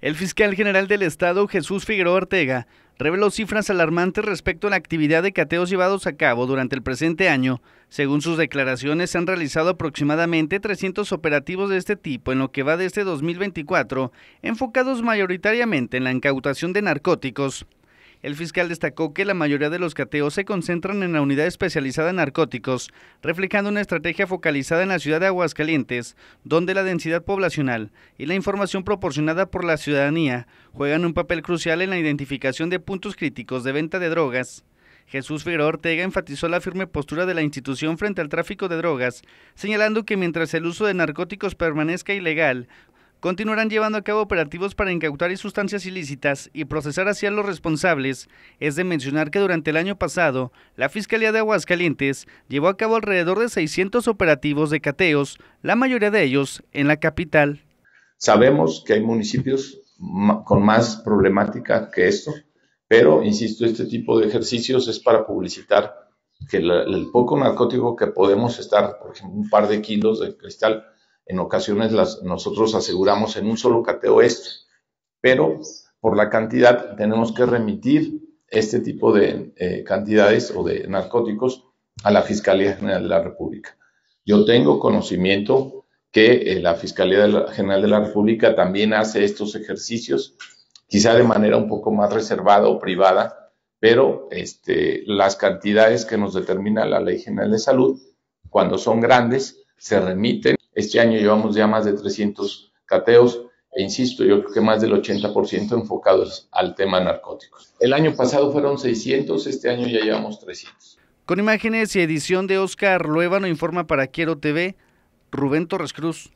El fiscal general del Estado, Jesús Figueroa Ortega, reveló cifras alarmantes respecto a la actividad de cateos llevados a cabo durante el presente año. Según sus declaraciones, se han realizado aproximadamente 300 operativos de este tipo en lo que va de este 2024, enfocados mayoritariamente en la incautación de narcóticos. El fiscal destacó que la mayoría de los cateos se concentran en la unidad especializada en narcóticos, reflejando una estrategia focalizada en la ciudad de Aguascalientes, donde la densidad poblacional y la información proporcionada por la ciudadanía juegan un papel crucial en la identificación de puntos críticos de venta de drogas. Jesús Figueroa Ortega enfatizó la firme postura de la institución frente al tráfico de drogas, señalando que mientras el uso de narcóticos permanezca ilegal, continuarán llevando a cabo operativos para incautar sustancias ilícitas y procesar hacia los responsables. Es de mencionar que durante el año pasado, la Fiscalía de Aguascalientes llevó a cabo alrededor de 600 operativos de cateos, la mayoría de ellos en la capital. Sabemos que hay municipios con más problemática que esto, pero, insisto, este tipo de ejercicios es para publicitar que el poco narcótico que podemos estar, por ejemplo, un par de kilos de cristal, en ocasiones las, nosotros aseguramos en un solo cateo esto, pero por la cantidad tenemos que remitir este tipo de eh, cantidades o de narcóticos a la Fiscalía General de la República. Yo tengo conocimiento que eh, la Fiscalía General de la República también hace estos ejercicios, quizá de manera un poco más reservada o privada, pero este, las cantidades que nos determina la Ley General de Salud, cuando son grandes, se remiten este año llevamos ya más de 300 cateos e insisto, yo creo que más del 80% enfocados al tema narcóticos. El año pasado fueron 600, este año ya llevamos 300. Con imágenes y edición de Oscar Luevano informa para Quiero TV, Rubén Torres Cruz.